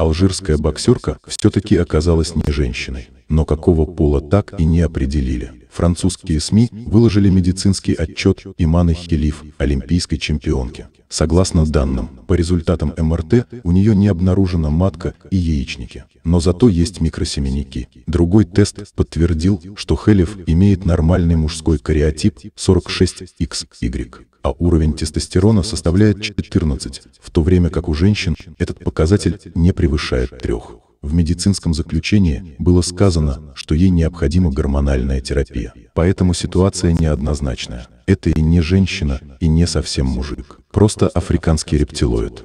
Алжирская боксерка все-таки оказалась не женщиной, но какого пола так и не определили. Французские СМИ выложили медицинский отчет Иманы Хелиф, олимпийской чемпионки. Согласно данным, по результатам МРТ у нее не обнаружена матка и яичники, но зато есть микросеменники. Другой тест подтвердил, что Хелиф имеет нормальный мужской кариотип 46XY а уровень тестостерона составляет 14, в то время как у женщин этот показатель не превышает 3. В медицинском заключении было сказано, что ей необходима гормональная терапия. Поэтому ситуация неоднозначная. Это и не женщина, и не совсем мужик. Просто африканский рептилоид.